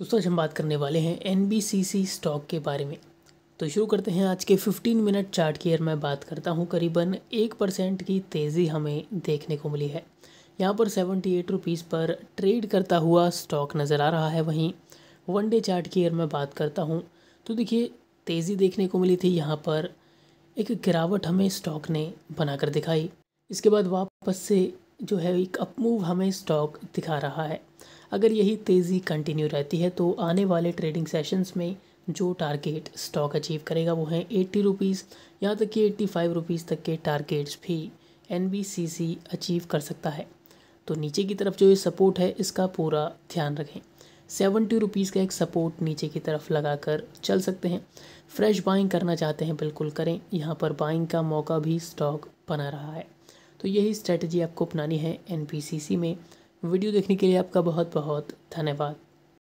दोस्तों आज हम बात करने वाले हैं एन स्टॉक के बारे में तो शुरू करते हैं आज के 15 मिनट चार्ट की अगर मैं बात करता हूँ करीबन एक परसेंट की तेज़ी हमें देखने को मिली है यहाँ पर सेवेंटी एट रुपीज़ पर ट्रेड करता हुआ स्टॉक नज़र आ रहा है वहीं वन डे चार्ट की अगर मैं बात करता हूँ तो देखिए तेज़ी देखने को मिली थी यहाँ पर एक गिरावट हमें स्टॉक ने बनाकर दिखाई इसके बाद वापस से जो है एक अपमूव हमें स्टॉक दिखा रहा है अगर यही तेज़ी कंटिन्यू रहती है तो आने वाले ट्रेडिंग सेशंस में जो टारगेट स्टॉक अचीव करेगा वो है एट्टी रुपीज़ यहाँ तक कि एट्टी फाइव रुपीज़ तक के टारगेट्स भी एन अचीव कर सकता है तो नीचे की तरफ जो ये सपोर्ट है इसका पूरा ध्यान रखें सेवेंटी रुपीज़ का एक सपोर्ट नीचे की तरफ लगाकर चल सकते हैं फ्रेश बाइंग करना चाहते हैं बिल्कुल करें यहाँ पर बाइंग का मौका भी स्टॉक बना रहा है तो यही स्ट्रैटेजी आपको अपनानी है एन में वीडियो देखने के लिए आपका बहुत बहुत धन्यवाद